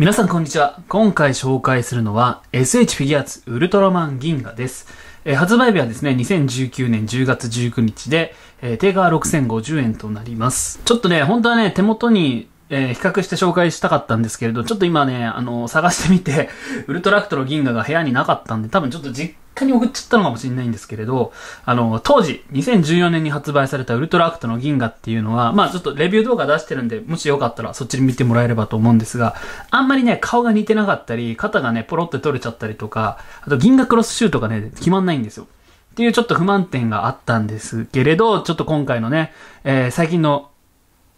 皆さんこんにちは。今回紹介するのは SH フィギュアーツウルトラマン銀河です。えー、発売日はですね、2019年10月19日で、えー、定価は6050円となります。ちょっとね、本当はね、手元にえー、比較して紹介したかったんですけれど、ちょっと今ね、あの探してみて、ウルトラクトの銀河が部屋になかったんで、多分ちょっと実家に送っちゃったのかもしれないんですけれど、あの当時、2014年に発売されたウルトラクトの銀河っていうのは、まあちょっとレビュー動画出してるんで、もしよかったらそっちに見てもらえればと思うんですが、あんまりね、顔が似てなかったり、肩がね、ポロって取れちゃったりとか、あと銀河クロスシュートがね、決まんないんですよ。っていうちょっと不満点があったんですけれど、ちょっと今回のね、え最近の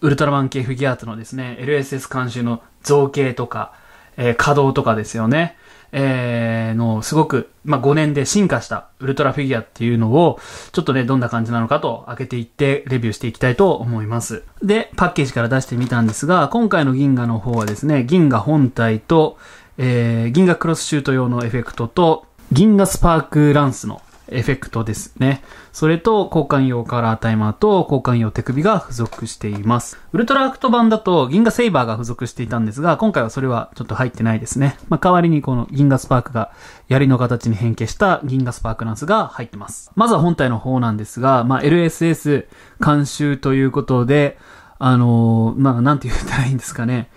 ウルトラマン系フィギュアーツのですね、LSS 監修の造形とか、えー、稼働とかですよね。えー、の、すごく、まあ、5年で進化したウルトラフィギュアっていうのを、ちょっとね、どんな感じなのかと開けていって、レビューしていきたいと思います。で、パッケージから出してみたんですが、今回の銀河の方はですね、銀河本体と、えー、銀河クロスシュート用のエフェクトと、銀河スパークランスのエフェクトですね。それと交換用カラータイマーと交換用手首が付属しています。ウルトラアクト版だと銀河セイバーが付属していたんですが、今回はそれはちょっと入ってないですね。まあ、代わりにこの銀河スパークが槍の形に変形した銀河スパークランスが入ってます。まずは本体の方なんですが、まあ、LSS 監修ということで、あのー、まあ、なんて言ったらいいんですかね。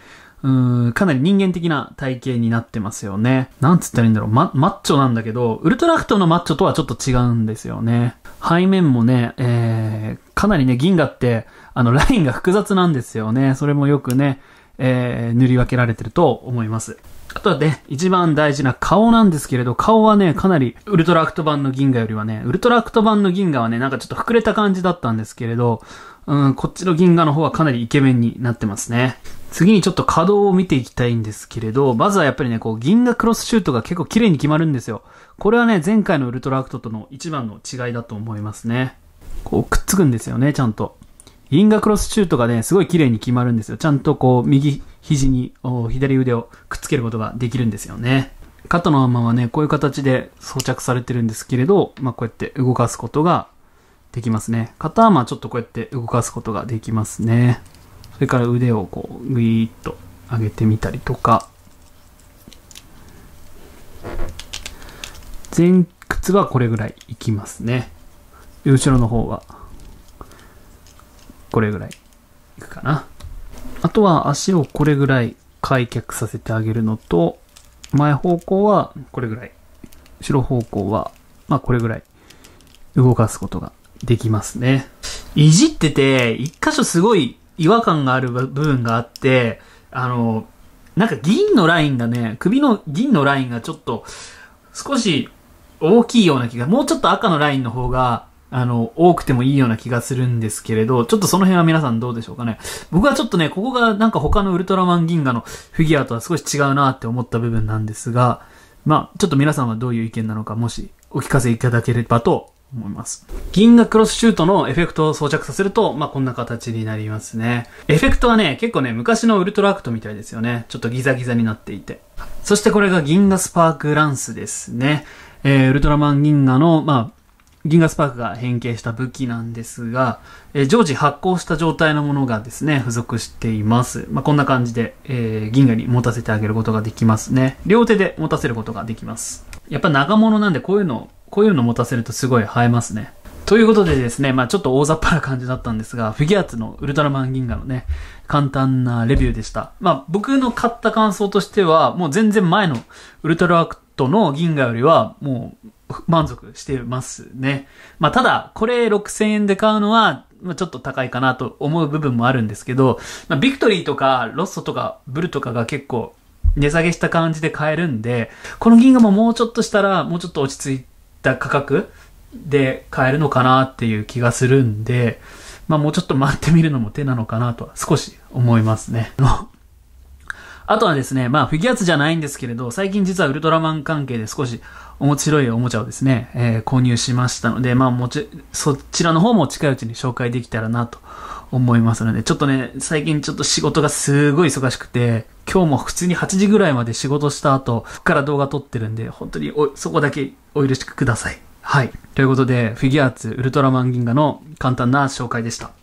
うん、かなり人間的な体型になってますよね。なんつったらいいんだろう。ま、マッチョなんだけど、ウルトラクトのマッチョとはちょっと違うんですよね。背面もね、えー、かなりね、銀河って、あの、ラインが複雑なんですよね。それもよくね、えー、塗り分けられてると思います。あとはね、一番大事な顔なんですけれど、顔はね、かなり、ウルトラアクト版の銀河よりはね、ウルトラアクト版の銀河はね、なんかちょっと膨れた感じだったんですけれど、うん、こっちの銀河の方はかなりイケメンになってますね。次にちょっと稼働を見ていきたいんですけれど、まずはやっぱりね、こう、銀河クロスシュートが結構綺麗に決まるんですよ。これはね、前回のウルトラアクトとの一番の違いだと思いますね。こう、くっつくんですよね、ちゃんと。銀河クロスシュートがね、すごい綺麗に決まるんですよ。ちゃんとこう、右肘に、左腕をくっつけることができるんですよね。肩のままね、こういう形で装着されてるんですけれど、まあ、こうやって動かすことができますね。肩はまあちょっとこうやって動かすことができますね。それから腕をこうグイーッと上げてみたりとか前屈はこれぐらいいきますね後ろの方はこれぐらいいくかなあとは足をこれぐらい開脚させてあげるのと前方向はこれぐらい後ろ方向はまあこれぐらい動かすことができますねいじってて一箇所すごい違和感がある部分があって、あの、なんか銀のラインがね、首の銀のラインがちょっと少し大きいような気が、もうちょっと赤のラインの方が、あの、多くてもいいような気がするんですけれど、ちょっとその辺は皆さんどうでしょうかね。僕はちょっとね、ここがなんか他のウルトラマン銀河のフィギュアとは少し違うなって思った部分なんですが、まあ、ちょっと皆さんはどういう意見なのか、もしお聞かせいただければと思います。銀河クロスシュートのエフェクトを装着させると、まあ、こんな形になりますね。エフェクトはね、結構ね、昔のウルトラアクトみたいですよね。ちょっとギザギザになっていて。そしてこれが銀河スパークランスですね。えー、ウルトラマン銀河の、まあ、銀河スパークが変形した武器なんですが、えー、常時発光した状態のものがですね、付属しています。まあ、こんな感じで、えー、銀河に持たせてあげることができますね。両手で持たせることができます。やっぱ長物なんでこういうのこういうの持たせるとすごい映えますね。ということでですね、まあちょっと大雑把な感じだったんですが、フィギュアーツのウルトラマン銀河のね、簡単なレビューでした。まあ僕の買った感想としては、もう全然前のウルトラアクトの銀河よりは、もう満足してますね。まあただ、これ6000円で買うのは、まあ、ちょっと高いかなと思う部分もあるんですけど、まあ、ビクトリーとかロッソとかブルとかが結構値下げした感じで買えるんで、この銀河ももうちょっとしたら、もうちょっと落ち着いて、った価格で買えるのかなっていう気がするんで、まあもうちょっと待ってみるのも手なのかなとは少し思いますね。あとはですね、まあフィギュアツじゃないんですけれど、最近実はウルトラマン関係で少し面白いおもちゃをですね、えー、購入しましたので、まあもち、そちらの方も近いうちに紹介できたらなと思いますので、ちょっとね、最近ちょっと仕事がすごい忙しくて、今日も普通に8時ぐらいまで仕事した後、から動画撮ってるんで、本当におそこだけお許しください。はい。ということで、フィギュアーツウルトラマン銀河の簡単な紹介でした。